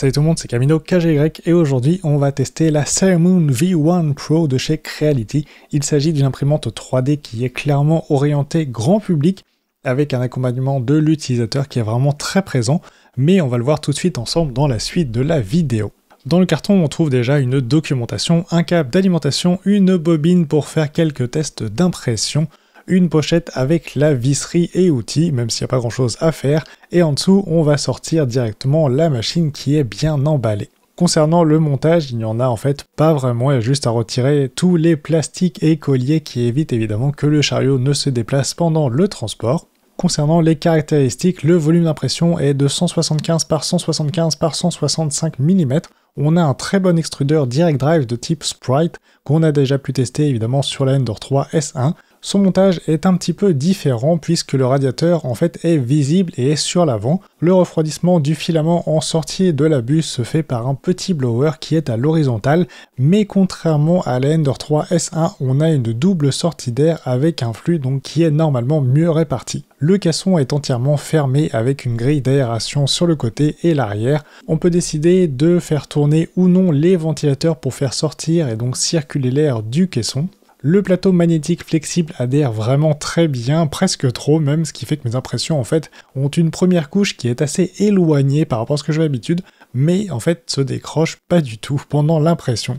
Salut tout le monde, c'est Camino KGY et aujourd'hui on va tester la Sailmoon V1 Pro de chez Creality. Il s'agit d'une imprimante 3D qui est clairement orientée grand public avec un accompagnement de l'utilisateur qui est vraiment très présent, mais on va le voir tout de suite ensemble dans la suite de la vidéo. Dans le carton, on trouve déjà une documentation, un câble d'alimentation, une bobine pour faire quelques tests d'impression, une pochette avec la visserie et outils, même s'il n'y a pas grand chose à faire, et en dessous on va sortir directement la machine qui est bien emballée. Concernant le montage, il n'y en a en fait pas vraiment, il y a juste à retirer tous les plastiques et colliers qui évitent évidemment que le chariot ne se déplace pendant le transport. Concernant les caractéristiques, le volume d'impression est de 175 par 175 par 165 mm. On a un très bon extrudeur direct drive de type Sprite qu'on a déjà pu tester évidemment sur la Endor 3 S1. Son montage est un petit peu différent puisque le radiateur en fait est visible et est sur l'avant. Le refroidissement du filament en sortie de la buse se fait par un petit blower qui est à l'horizontale, mais contrairement à la Ender 3 S1, on a une double sortie d'air avec un flux donc qui est normalement mieux réparti. Le caisson est entièrement fermé avec une grille d'aération sur le côté et l'arrière. On peut décider de faire tourner ou non les ventilateurs pour faire sortir et donc circuler l'air du caisson. Le plateau magnétique flexible adhère vraiment très bien, presque trop même, ce qui fait que mes impressions en fait ont une première couche qui est assez éloignée par rapport à ce que j'ai l'habitude, mais en fait se décroche pas du tout pendant l'impression.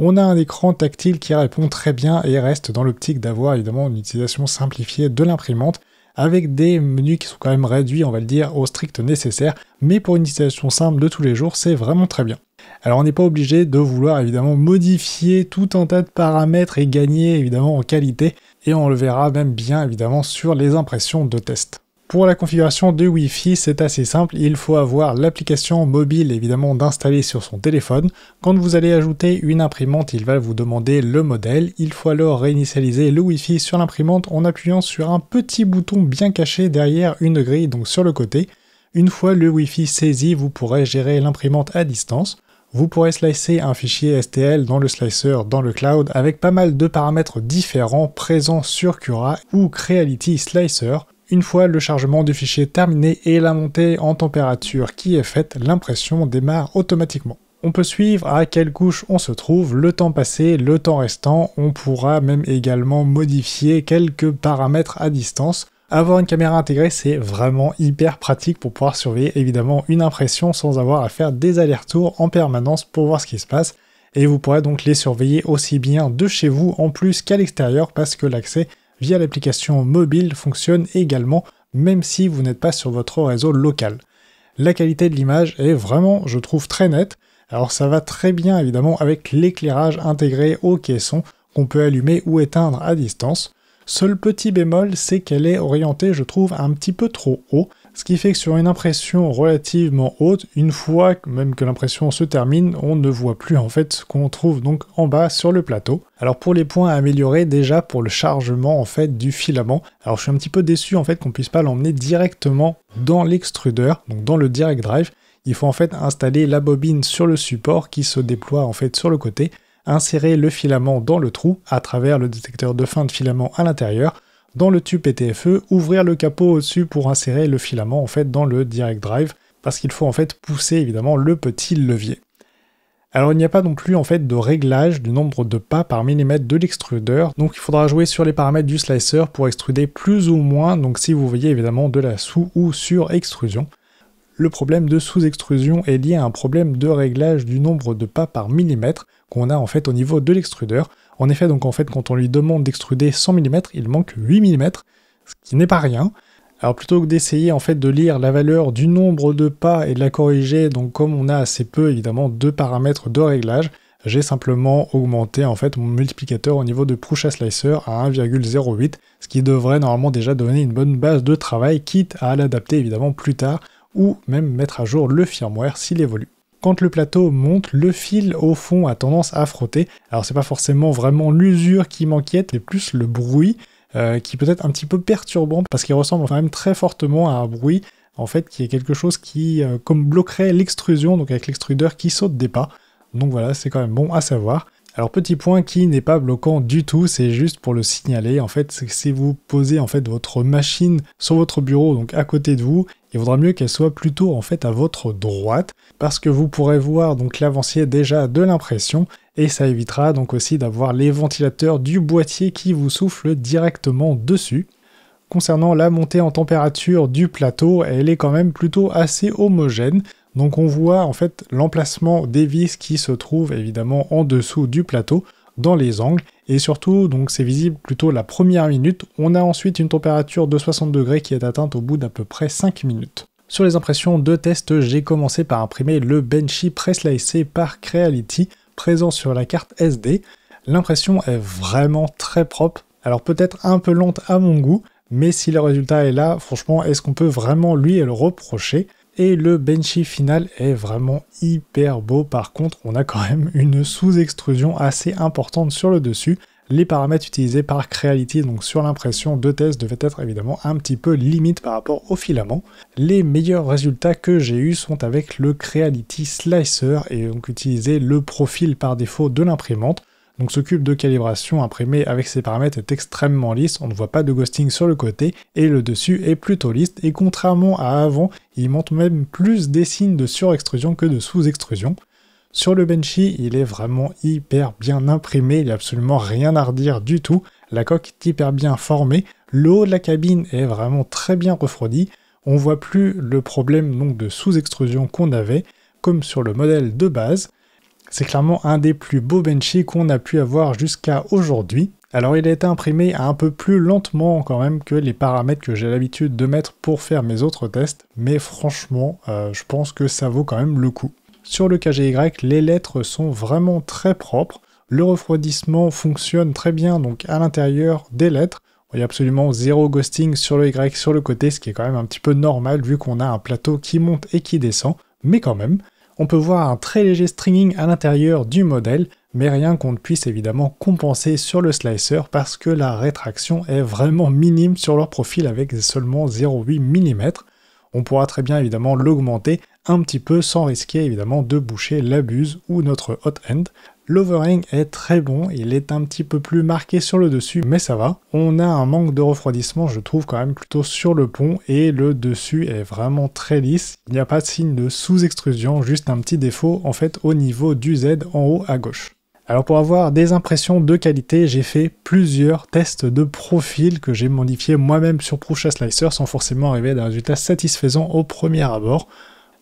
On a un écran tactile qui répond très bien et reste dans l'optique d'avoir évidemment une utilisation simplifiée de l'imprimante, avec des menus qui sont quand même réduits, on va le dire, au strict nécessaire, mais pour une utilisation simple de tous les jours, c'est vraiment très bien. Alors on n'est pas obligé de vouloir évidemment modifier tout un tas de paramètres et gagner évidemment en qualité, et on le verra même bien évidemment sur les impressions de test. Pour la configuration de Wi-Fi, c'est assez simple, il faut avoir l'application mobile évidemment d'installer sur son téléphone. Quand vous allez ajouter une imprimante, il va vous demander le modèle. Il faut alors réinitialiser le Wi-Fi sur l'imprimante en appuyant sur un petit bouton bien caché derrière une grille, donc sur le côté. Une fois le Wi-Fi saisi, vous pourrez gérer l'imprimante à distance. Vous pourrez slicer un fichier STL dans le slicer dans le cloud avec pas mal de paramètres différents présents sur Cura ou Creality Slicer. Une fois le chargement du fichier terminé et la montée en température qui est faite, l'impression démarre automatiquement. On peut suivre à quelle couche on se trouve, le temps passé, le temps restant, on pourra même également modifier quelques paramètres à distance. Avoir une caméra intégrée, c'est vraiment hyper pratique pour pouvoir surveiller évidemment une impression sans avoir à faire des allers-retours en permanence pour voir ce qui se passe. Et vous pourrez donc les surveiller aussi bien de chez vous en plus qu'à l'extérieur parce que l'accès via l'application mobile fonctionne également même si vous n'êtes pas sur votre réseau local. La qualité de l'image est vraiment, je trouve, très nette. Alors ça va très bien évidemment avec l'éclairage intégré au caisson qu'on peut allumer ou éteindre à distance. Seul petit bémol, c'est qu'elle est orientée, je trouve, un petit peu trop haut, ce qui fait que sur une impression relativement haute, une fois même que l'impression se termine, on ne voit plus en fait ce qu'on trouve donc en bas sur le plateau. Alors pour les points à améliorer, déjà pour le chargement en fait du filament, alors je suis un petit peu déçu en fait qu'on puisse pas l'emmener directement dans l'extrudeur, donc dans le direct drive, il faut en fait installer la bobine sur le support qui se déploie en fait sur le côté insérer le filament dans le trou à travers le détecteur de fin de filament à l'intérieur, dans le tube PTFE, ouvrir le capot au-dessus pour insérer le filament en fait dans le direct drive, parce qu'il faut en fait pousser évidemment le petit levier. Alors il n'y a pas non plus en fait de réglage du nombre de pas par millimètre de l'extrudeur, donc il faudra jouer sur les paramètres du slicer pour extruder plus ou moins, donc si vous voyez évidemment de la sous ou sur extrusion. Le problème de sous-extrusion est lié à un problème de réglage du nombre de pas par millimètre qu'on a en fait au niveau de l'extrudeur. En effet, donc en fait, quand on lui demande d'extruder 100 mm, il manque 8 mm, ce qui n'est pas rien. Alors plutôt que d'essayer en fait de lire la valeur du nombre de pas et de la corriger, donc comme on a assez peu évidemment deux paramètres de réglage, j'ai simplement augmenté en fait mon multiplicateur au niveau de Prusa Slicer à 1,08, ce qui devrait normalement déjà donner une bonne base de travail, quitte à l'adapter évidemment plus tard ou même mettre à jour le firmware s'il évolue. Quand le plateau monte, le fil au fond a tendance à frotter. Alors c'est pas forcément vraiment l'usure qui m'inquiète, mais plus le bruit euh, qui peut être un petit peu perturbant parce qu'il ressemble quand même très fortement à un bruit en fait qui est quelque chose qui euh, comme bloquerait l'extrusion, donc avec l'extrudeur qui saute des pas. Donc voilà, c'est quand même bon à savoir. Alors petit point qui n'est pas bloquant du tout, c'est juste pour le signaler. En fait, si vous posez en fait votre machine sur votre bureau, donc à côté de vous, il vaudra mieux qu'elle soit plutôt en fait à votre droite, parce que vous pourrez voir donc l'avancier déjà de l'impression, et ça évitera donc aussi d'avoir les ventilateurs du boîtier qui vous soufflent directement dessus. Concernant la montée en température du plateau, elle est quand même plutôt assez homogène. Donc on voit en fait l'emplacement des vis qui se trouvent évidemment en dessous du plateau dans les angles et surtout donc c'est visible plutôt la première minute. On a ensuite une température de 60 degrés qui est atteinte au bout d'à peu près 5 minutes. Sur les impressions de test, j'ai commencé par imprimer le Benchy Preslicé par Creality présent sur la carte SD. L'impression est vraiment très propre, alors peut-être un peu lente à mon goût, mais si le résultat est là, franchement, est-ce qu'on peut vraiment lui le reprocher et le benchy final est vraiment hyper beau. Par contre, on a quand même une sous-extrusion assez importante sur le dessus. Les paramètres utilisés par Creality, donc sur l'impression de test, devaient être évidemment un petit peu limite par rapport au filament. Les meilleurs résultats que j'ai eu sont avec le Creality Slicer et donc utiliser le profil par défaut de l'imprimante. Donc ce cube de calibration imprimé avec ses paramètres est extrêmement lisse, on ne voit pas de ghosting sur le côté, et le dessus est plutôt lisse, et contrairement à avant, il montre même plus des signes de surextrusion que de sous-extrusion. Sur le Benchy, il est vraiment hyper bien imprimé, il n'y a absolument rien à redire du tout, la coque est hyper bien formée, le haut de la cabine est vraiment très bien refroidi, on voit plus le problème donc de sous-extrusion qu'on avait, comme sur le modèle de base, c'est clairement un des plus beaux Benchy qu'on a pu avoir jusqu'à aujourd'hui. Alors il a été imprimé un peu plus lentement quand même que les paramètres que j'ai l'habitude de mettre pour faire mes autres tests, mais franchement, euh, je pense que ça vaut quand même le coup. Sur le KGY, les lettres sont vraiment très propres, le refroidissement fonctionne très bien donc à l'intérieur des lettres, il y a absolument zéro ghosting sur le Y sur le côté, ce qui est quand même un petit peu normal vu qu'on a un plateau qui monte et qui descend, mais quand même, on peut voir un très léger stringing à l'intérieur du modèle, mais rien qu'on ne puisse évidemment compenser sur le slicer parce que la rétraction est vraiment minime sur leur profil avec seulement 0,8 mm. On pourra très bien évidemment l'augmenter un petit peu sans risquer évidemment de boucher la buse ou notre hot end, L'overhang est très bon, il est un petit peu plus marqué sur le dessus, mais ça va. On a un manque de refroidissement, je trouve quand même plutôt sur le pont, et le dessus est vraiment très lisse. Il n'y a pas de signe de sous-extrusion, juste un petit défaut en fait au niveau du Z en haut à gauche. Alors pour avoir des impressions de qualité, j'ai fait plusieurs tests de profil que j'ai modifié moi-même sur Prusa Slicer sans forcément arriver à des résultats satisfaisants au premier abord.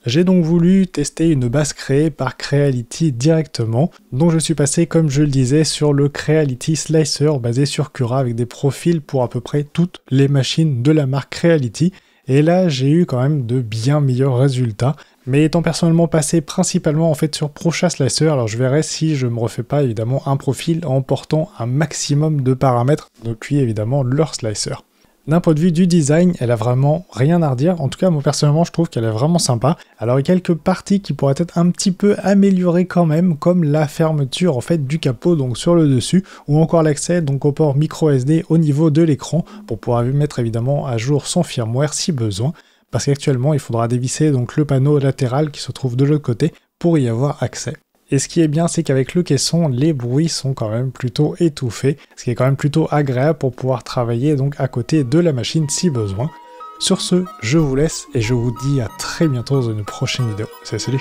J'ai donc voulu tester une base créée par Creality directement, dont je suis passé comme je le disais sur le Creality Slicer basé sur Cura avec des profils pour à peu près toutes les machines de la marque Creality. Et là, j'ai eu quand même de bien meilleurs résultats. Mais étant personnellement passé principalement en fait sur Procha Slicer, alors je verrai si je me refais pas évidemment un profil en portant un maximum de paramètres depuis évidemment leur slicer. D'un point de vue du design, elle a vraiment rien à redire. En tout cas, moi personnellement, je trouve qu'elle est vraiment sympa. Alors, il y a quelques parties qui pourraient être un petit peu améliorées quand même, comme la fermeture en fait du capot donc sur le dessus, ou encore l'accès donc au port micro SD au niveau de l'écran pour pouvoir mettre évidemment à jour son firmware si besoin. Parce qu'actuellement, il faudra dévisser donc le panneau latéral qui se trouve de l'autre côté pour y avoir accès. Et ce qui est bien, c'est qu'avec le caisson, les bruits sont quand même plutôt étouffés, ce qui est quand même plutôt agréable pour pouvoir travailler donc à côté de la machine si besoin. Sur ce, je vous laisse et je vous dis à très bientôt dans une prochaine vidéo. C'est salut